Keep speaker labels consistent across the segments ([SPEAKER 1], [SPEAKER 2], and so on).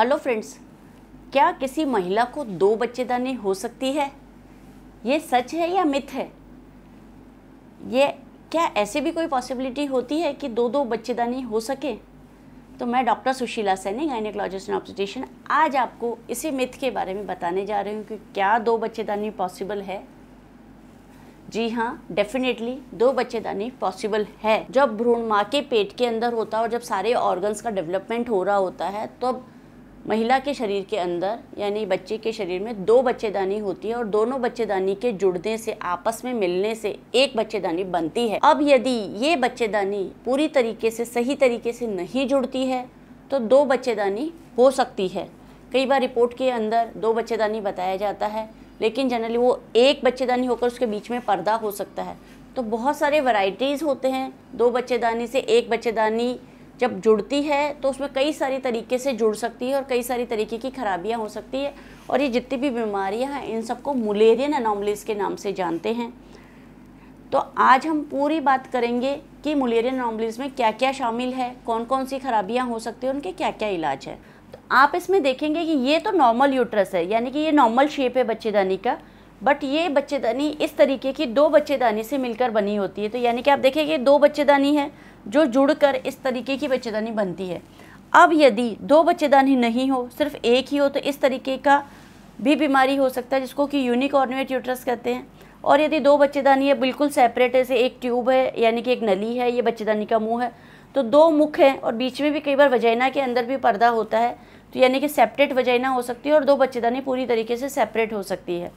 [SPEAKER 1] hello friends क्या किसी महिला को दो बच्चेदानी हो सकती है ये सच है या मिथ है ये क्या ऐसे भी कोई पॉसिबिलिटी होती है कि दो दो बच्चेदानी हो सके तो मैं doctor Sushila Saini gynaecologist and obstetrician आज आपको इसी मिथ के बारे में बताने जा रही हूँ कि क्या दो बच्चेदानी पॉसिबल है जी हाँ डेफिनेटली दो बच्चेदानी पॉसिबल है जब भ्रूण माँ के पेट के अंदर होता है और जब सारे ऑर्गन्स का डेवलपमेंट हो रहा होता है तब तो महिला के शरीर के अंदर यानी बच्चे के शरीर में दो बच्चेदानी होती है और दोनों बच्चेदानी के जुड़ने से आपस में मिलने से एक बच्चेदानी बनती है अब यदि ये बच्चेदानी पूरी तरीके से सही तरीके से नहीं जुड़ती है तो दो बच्चेदानी हो सकती है कई बार रिपोर्ट के अंदर दो बच्चेदानी बताया जाता है लेकिन जनरली वो एक बच्चेदानी होकर उसके बीच में पर्दा हो सकता है तो बहुत सारे वैरायटीज़ होते हैं दो बच्चेदानी से एक बच्चेदानी जब जुड़ती है तो उसमें कई सारी तरीके से जुड़ सकती है और कई सारी तरीके की खराबियाँ हो सकती है और ये जितनी भी बीमारियाँ हैं इन सबको मलेरियन अनोमलीज़ के नाम से जानते हैं तो आज हम पूरी बात करेंगे कि मुलेरियन अनोमलीज़ में क्या क्या शामिल है कौन कौन सी खराबियाँ हो सकती हैं उनके क्या क्या इलाज है तो आप इसमें देखेंगे कि ये तो नॉर्मल यूट्रस है यानी कि ये नॉर्मल शेप है बच्चेदानी का बट ये बच्चेदानी इस तरीके की दो बच्चेदानी से मिलकर बनी होती है तो यानी कि आप देखेंगे दो बच्चेदानी है जो जुड़कर इस तरीके की बच्चेदानी बनती है अब यदि दो बच्चेदानी नहीं हो सिर्फ एक ही हो तो इस तरीके का भी बीमारी हो सकता है जिसको कि यूनिक ऑर्नेट यूट्रस कहते हैं और यदि दो बच्चेदानी है बिल्कुल सेपरेट है से एक ट्यूब है यानी कि एक नली है ये बच्चेदानी का मुंह है तो दो मुख हैं और बीच में भी कई बार वजैना के अंदर भी पर्दा होता है तो यानी कि सेपरेट वजैना हो सकती है और दो बच्चेदानी पूरी तरीके से सेपरेट हो सकती है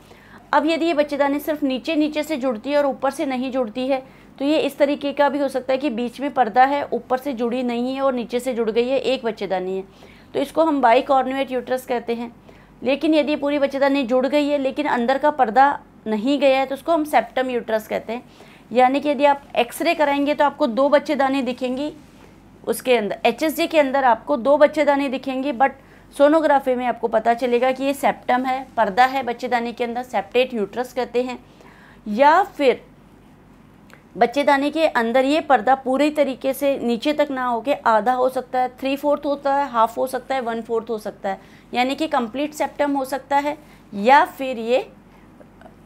[SPEAKER 1] अब यदि ये बच्चेदानी सिर्फ नीचे नीचे से जुड़ती है और ऊपर से नहीं जुड़ती है तो ये इस तरीके का भी हो सकता है कि बीच में पर्दा है ऊपर से जुड़ी नहीं है और नीचे से जुड़ गई है एक बच्चेदानी है तो इसको हम बाई कॉर्नुएट यूट्रस कहते हैं लेकिन यदि पूरी बच्चेदानी जुड़ गई है लेकिन अंदर का पर्दा नहीं गया है तो उसको हम सेप्टम यूट्रस कहते हैं यानी कि यदि आप एक्सरे कराएंगे तो आपको दो बच्चेदानी दिखेंगी उसके अंदर एच के अंदर आपको दो बच्चेदानी दिखेंगी बट सोनोग्राफी में आपको पता चलेगा कि ये सेप्टम है पर्दा है बच्चेदानी के अंदर सेप्टेट यूट्रस कहते हैं या फिर बच्चेदानी के अंदर ये पर्दा पूरे तरीके से नीचे तक ना हो के आधा हो सकता है थ्री फोर्थ होता है हाफ हो सकता है वन फोर्थ हो सकता है यानी कि कंप्लीट सेप्टम हो सकता है या फिर ये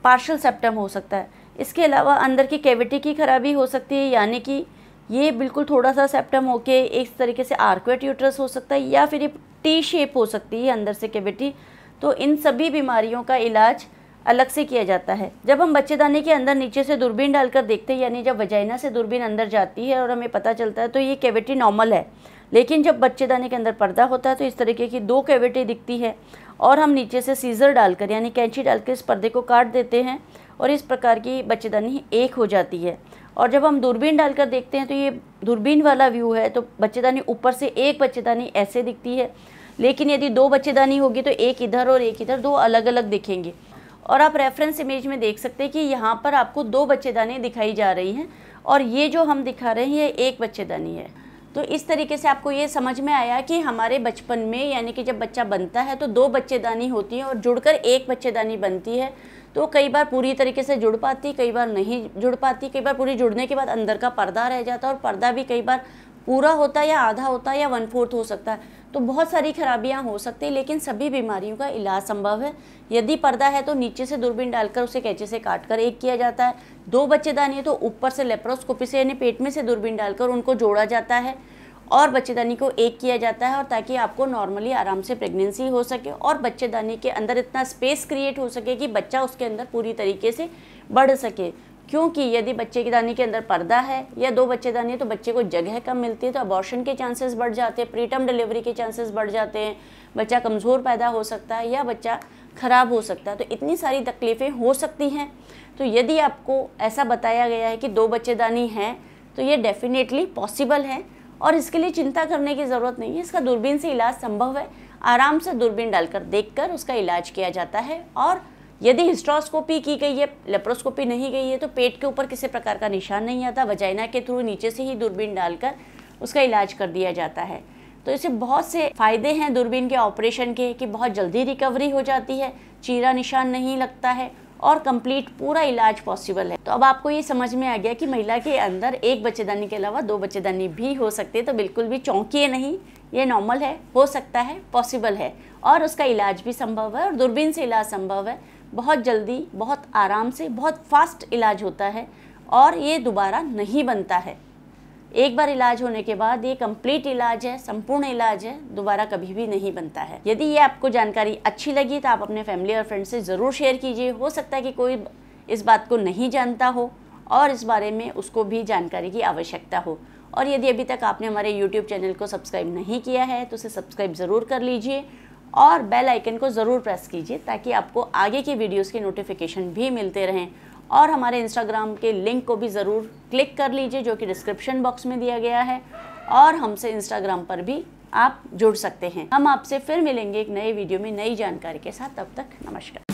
[SPEAKER 1] पार्शल सेप्टम हो सकता है इसके अलावा अंदर की कैविटी की खराबी हो सकती है यानी कि ये बिल्कुल थोड़ा सा सेप्टम होके एक तरीके से आर्क्वेट यूट्रस हो सकता है या फिर ये टी शेप हो सकती है अंदर से कैविटी तो इन सभी बीमारियों का इलाज अलग से किया जाता है जब हम बच्चेदानी के अंदर नीचे से दूरबीन डालकर देखते हैं यानी जब वजाइना से दूरबीन अंदर जाती है और हमें पता चलता है तो ये कैविटी नॉर्मल है लेकिन जब बच्चेदानी के अंदर पर्दा होता है तो इस तरीके की दो कैविटी दिखती है और हम नीचे से सीज़र डालकर यानी कैंची डालकर इस पर्दे को काट देते हैं और इस प्रकार की बच्चेदानी एक हो जाती है और जब हम दूरबीन डालकर देखते हैं तो ये दूरबीन वाला व्यू है तो बच्चेदानी ऊपर से एक बच्चेदानी ऐसे दिखती है लेकिन यदि दो बच्चेदानी होगी तो एक इधर और एक इधर दो अलग अलग दिखेंगे और आप रेफरेंस इमेज में देख सकते हैं कि यहाँ पर आपको दो बच्चेदानी दिखाई जा रही हैं और ये जो हम दिखा रहे हैं ये एक बच्चेदानी है तो इस तरीके से आपको ये समझ में आया कि हमारे बचपन में यानी कि जब बच्चा बनता है तो दो बच्चेदानी होती है और जुड़कर एक बच्चेदानी बनती है तो कई बार पूरी तरीके से जुड़ पाती कई बार नहीं जुड़ पाती कई बार पूरी जुड़ने के बाद अंदर का पर्दा रह जाता है और पर्दा भी कई बार पूरा होता है या आधा होता है या वन फोर्थ हो सकता है तो बहुत सारी खराबियां हो सकती है लेकिन सभी बीमारियों का इलाज संभव है यदि पर्दा है तो नीचे से दूरबीन डालकर उसे कैचे से काट कर एक किया जाता है दो बच्चेदानी है तो ऊपर से लेप्रोस्कोपी से यानी पेट में से दूरबीन डालकर उनको जोड़ा जाता है और बच्चेदानी को एक किया जाता है और ताकि आपको नॉर्मली आराम से प्रेगनेंसी हो सके और बच्चेदानी के अंदर इतना स्पेस क्रिएट हो सके कि बच्चा उसके अंदर पूरी तरीके से बढ़ सके क्योंकि यदि बच्चे की दानी के अंदर पर्दा है या दो बच्चेदानी है तो बच्चे को जगह कम मिलती है तो अबॉर्शन के चांसेस बढ़ जाते हैं प्रीटम डिलीवरी के चांसेस बढ़ जाते हैं बच्चा कमज़ोर पैदा हो सकता है या बच्चा ख़राब हो सकता है तो इतनी सारी तकलीफ़ें हो सकती हैं तो यदि आपको ऐसा बताया गया है कि दो बच्चेदानी हैं तो ये डेफिनेटली पॉसिबल है और इसके लिए चिंता करने की ज़रूरत नहीं है इसका दूरबीन से इलाज संभव है आराम से दूरबीन डालकर देखकर उसका इलाज किया जाता है और यदि हिस्ट्रोस्कोपी की गई है लेप्रोस्कोपी नहीं गई है तो पेट के ऊपर किसी प्रकार का निशान नहीं आता वजाइना के थ्रू नीचे से ही दूरबीन डालकर उसका इलाज कर दिया जाता है तो इसे बहुत से फ़ायदे हैं दूरबीन के ऑपरेशन के कि बहुत जल्दी रिकवरी हो जाती है चीरा निशान नहीं लगता है और कंप्लीट पूरा इलाज पॉसिबल है तो अब आपको ये समझ में आ गया कि महिला के अंदर एक बच्चेदानी के अलावा दो बच्चेदानी भी हो सकते हैं तो बिल्कुल भी चौंकिए नहीं ये नॉर्मल है हो सकता है पॉसिबल है और उसका इलाज भी संभव है और दूरबीन से इलाज संभव है बहुत जल्दी बहुत आराम से बहुत फास्ट इलाज होता है और ये दोबारा नहीं बनता है एक बार इलाज होने के बाद ये कंप्लीट इलाज है संपूर्ण इलाज है दोबारा कभी भी नहीं बनता है यदि ये आपको जानकारी अच्छी लगी तो आप अपने फैमिली और फ्रेंड से ज़रूर शेयर कीजिए हो सकता है कि कोई इस बात को नहीं जानता हो और इस बारे में उसको भी जानकारी की आवश्यकता हो और यदि अभी तक आपने हमारे YouTube चैनल को सब्सक्राइब नहीं किया है तो उसे सब्सक्राइब ज़रूर कर लीजिए और बेल आइकन को ज़रूर प्रेस कीजिए ताकि आपको आगे की वीडियोस के नोटिफिकेशन भी मिलते रहें और हमारे इंस्टाग्राम के लिंक को भी ज़रूर क्लिक कर लीजिए जो कि डिस्क्रिप्शन बॉक्स में दिया गया है और हमसे इंस्टाग्राम पर भी आप जुड़ सकते हैं हम आपसे फिर मिलेंगे एक नए वीडियो में नई जानकारी के साथ तब तक नमस्कार